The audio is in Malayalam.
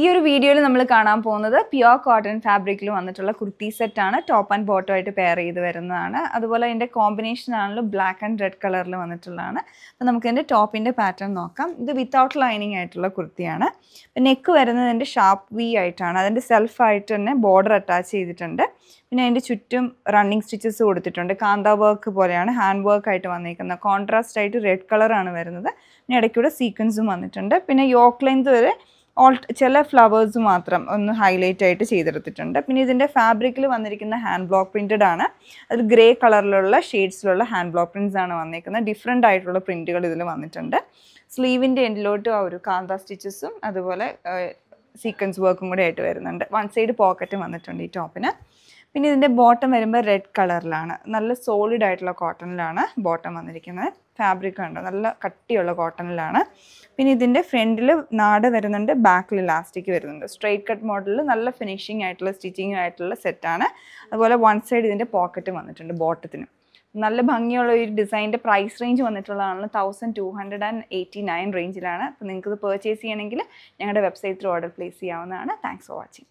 ഈ ഒരു വീഡിയോയിൽ നമ്മൾ കാണാൻ പോകുന്നത് പ്യുവർ കോട്ടൺ ഫാബ്രിക്കിൽ വന്നിട്ടുള്ള കുർത്തി സെറ്റാണ് ടോപ്പ് ആൻഡ് ബോട്ടം ആയിട്ട് പെയർ ചെയ്ത് വരുന്നതാണ് അതുപോലെ അതിൻ്റെ കോമ്പിനേഷൻ ആണല്ലോ ബ്ലാക്ക് ആൻഡ് റെഡ് കളറിൽ വന്നിട്ടുള്ളതാണ് അപ്പോൾ നമുക്ക് ഇതിൻ്റെ ടോപ്പിൻ്റെ പാറ്റേൺ നോക്കാം ഇത് വിത്തൗട്ട് ലൈനിങ് ആയിട്ടുള്ള കുർത്തിയാണ് നെക്ക് വരുന്നത് എൻ്റെ ഷാർപ്പ് വി ആയിട്ടാണ് അതിൻ്റെ സെൽഫായിട്ട് തന്നെ ബോർഡർ അറ്റാച്ച് ചെയ്തിട്ടുണ്ട് പിന്നെ അതിൻ്റെ ചുറ്റും റണ്ണിങ് സ്റ്റിച്ചസ് കൊടുത്തിട്ടുണ്ട് കാന്ത വർക്ക് പോലെയാണ് ഹാൻഡ് വർക്ക് ആയിട്ട് വന്നിരിക്കുന്നത് കോൺട്രാസ്റ്റ് ആയിട്ട് റെഡ് കളറാണ് വരുന്നത് പിന്നെ ഇടയ്ക്കൂടെ സീക്വൻസും വന്നിട്ടുണ്ട് പിന്നെ യോക്ക് ലെങ്ത് വരെ ഓൾ ചില ഫ്ലവേഴ്സ് മാത്രം ഒന്ന് ഹൈലൈറ്റ് ആയിട്ട് ചെയ്തെടുത്തിട്ടുണ്ട് പിന്നെ ഇതിൻ്റെ ഫാബ്രിക്കിൽ വന്നിരിക്കുന്ന ഹാൻഡ് ബ്ലോക്ക് പ്രിൻറ്റഡ് ആണ് അതിൽ ഗ്രേ കളറിലുള്ള ഷെയ്ഡ്സിലുള്ള ഹാൻഡ് ബ്ലോക്ക് പ്രിൻസ് ആണ് വന്നിരിക്കുന്നത് ഡിഫറെൻ്റ് ആയിട്ടുള്ള പ്രിൻറ്റുകൾ ഇതിൽ വന്നിട്ടുണ്ട് സ്ലീവിൻ്റെ എൻഡിലോട്ട് ആ ഒരു കാന്ത സ്റ്റിച്ചസും അതുപോലെ സീക്വൻസ് വർക്കും കൂടെ ആയിട്ട് വരുന്നുണ്ട് വൺ സൈഡ് പോക്കറ്റ് വന്നിട്ടുണ്ട് ഈ ടോപ്പിന് പിന്നെ ഇതിൻ്റെ ബോട്ടം വരുമ്പോൾ റെഡ് കളറിലാണ് നല്ല സോളിഡ് ആയിട്ടുള്ള കോട്ടണിലാണ് ബോട്ടം വന്നിരിക്കുന്നത് ഫാബ്രിക് ഉണ്ട് നല്ല കട്ടിയുള്ള കോട്ടണിലാണ് പിന്നെ ഇതിൻ്റെ ഫ്രണ്ടിൽ നാട് വരുന്നുണ്ട് ബാക്കിൽ ഇലാസ്റ്റിക് വരുന്നുണ്ട് സ്ട്രെയിറ്റ് കട്ട് മോഡലിൽ നല്ല ഫിനിഷിംഗ് ആയിട്ടുള്ള സ്റ്റിച്ചിങ് ആയിട്ടുള്ള സെറ്റാണ് അതുപോലെ വൺ സൈഡ് ഇതിൻ്റെ പോക്കറ്റ് വന്നിട്ടുണ്ട് ബോട്ടത്തിന് നല്ല ഭംഗിയുള്ള ഒരു ഡിസൈനിൻ്റെ പ്രൈസ് റേഞ്ച് വന്നിട്ടുള്ളതാണ് thousand two hundred and eighty nine റേഞ്ചിലാണ് അപ്പോൾ നിങ്ങൾക്കിത് പേർച്ചേസ് ചെയ്യണമെങ്കിൽ ഞങ്ങളുടെ വെബ്സൈറ്റിൽ ഓർഡർ പ്ലേസ് ചെയ്യാവുന്നതാണ് താങ്ക്സ് ഫോർ വാച്ചിങ്